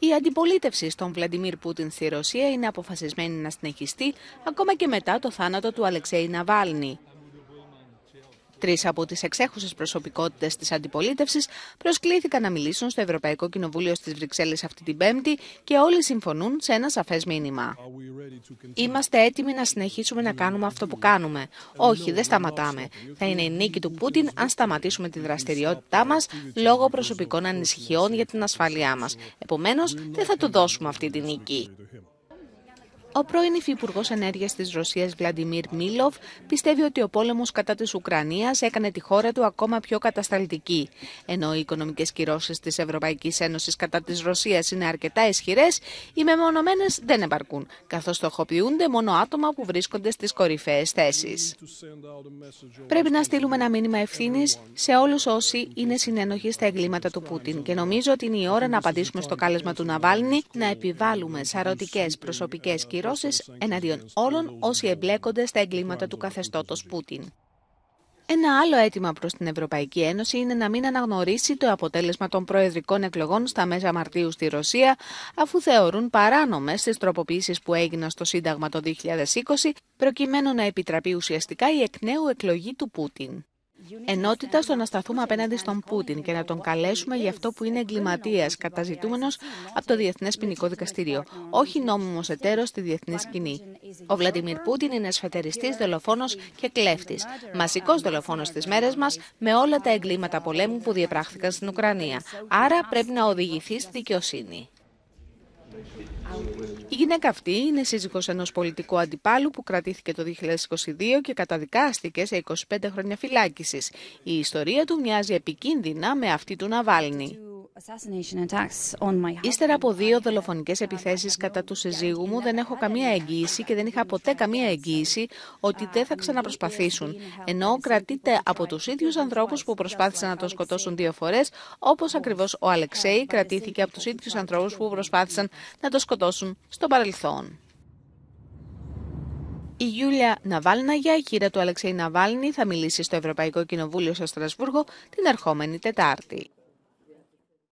Η αντιπολίτευση στον Βλαντιμίρ Πούτιν στη Ρωσία είναι αποφασισμένη να συνεχιστεί ακόμα και μετά το θάνατο του Αλεξέη Ναβάλνη. Τρεις από τις εξέχουσες προσωπικότητες της αντιπολίτευσης προσκλήθηκαν να μιλήσουν στο Ευρωπαϊκό Κοινοβούλιο στις Βρυξέλλες αυτή την Πέμπτη και όλοι συμφωνούν σε ένα σαφές μήνυμα. Είμαστε έτοιμοι να συνεχίσουμε να κάνουμε αυτό που κάνουμε. Όχι, δεν σταματάμε. Θα είναι η νίκη του Πούτιν αν σταματήσουμε τη δραστηριότητά μας λόγω προσωπικών ανησυχιών για την ασφάλειά μας. Επομένως, δεν θα του δώσουμε αυτή τη νίκη. Ο πρώην Υφυπουργός Ενέργειας της Ρωσίας Βλαντιμίρ Μίλοβ, πιστεύει ότι ο πόλεμος κατά της Ουκρανίας έκανε τη χώρα του ακόμα πιο κατασταλτική. Ενώ οι οικονομικές κυρώσεις της Ευρωπαϊκής Ένωσης κατά της Ρωσίας είναι αρκετά ισχυρές, οι μεμονωμένες δεν επαρκούν, καθώς στοχοποιούνται μόνο άτομα που βρίσκονται στις κορυφαίες θέσεις. Πρέπει να στείλουμε ένα μήνυμα ευθύνης σε όλους όσοι είναι συνενοχοί στα εγκλήματα του Πούτιν και νομίζω ότι είναι η ώρα να απαντήσουμε στο κάλεσμα του Ναβάλνη να επιβάλλουμε σαρωτικές προσωπικές κυρώσεις εναντίον όλων όσοι εμπλέκονται στα εγκλήματα του καθεστώτος Πούτιν. Ένα άλλο αίτημα προς την Ευρωπαϊκή Ένωση είναι να μην αναγνωρίσει το αποτέλεσμα των προεδρικών εκλογών στα μέσα Μαρτίου στη Ρωσία, αφού θεωρούν παράνομες τις τροποποιήσεις που έγιναν στο Σύνταγμα το 2020, προκειμένου να επιτραπεί ουσιαστικά η εκ νέου εκλογή του Πούτιν. Ενότητα στο να σταθούμε απέναντι στον Πούτιν και να τον καλέσουμε για αυτό που είναι εγκληματίας, καταζητούμενος από το Διεθνές Ποινικό Δικαστήριο, όχι νόμιμος εταίρος στη διεθνή σκηνή. Ο Βλαντιμίρ Πούτιν είναι σφετεριστή, δολοφόνος και κλέφτης. Μαζικός δολοφόνος στις μέρες μας με όλα τα εγκλήματα πολέμου που διαπράχθηκαν στην Ουκρανία. Άρα πρέπει να οδηγηθεί στη δικαιοσύνη. Η γυναίκα αυτή είναι σύζυγος ενός πολιτικού αντιπάλου που κρατήθηκε το 2022 και καταδικάστηκε σε 25 χρόνια φυλάκισης. Η ιστορία του μοιάζει επικίνδυνα με αυτή του Ναβάλνη. Ύστερα από δύο δολοφονικές επιθέσεις κατά του συζύγου μου, δεν έχω καμία εγγύηση και δεν είχα ποτέ καμία εγγύηση ότι δεν θα ξαναπροσπαθήσουν. Ενώ κρατείται από τους ίδιους ανθρώπους που προσπάθησαν να τον σκοτώσουν δύο φορές, όπως ακριβώς ο Αλεξέη κρατήθηκε από τους ίδιους ανθρώπους που προσπάθησαν να τον σκοτώσουν στο παρελθόν. Η Γιούλια Ναβάλνα για η χείρα του Αλεξέη Ναβάλνη θα μιλήσει στο Ευρωπαϊκό Κοινοβούλιο στο Στρασβούργο την ερχόμενη Τετάρτη.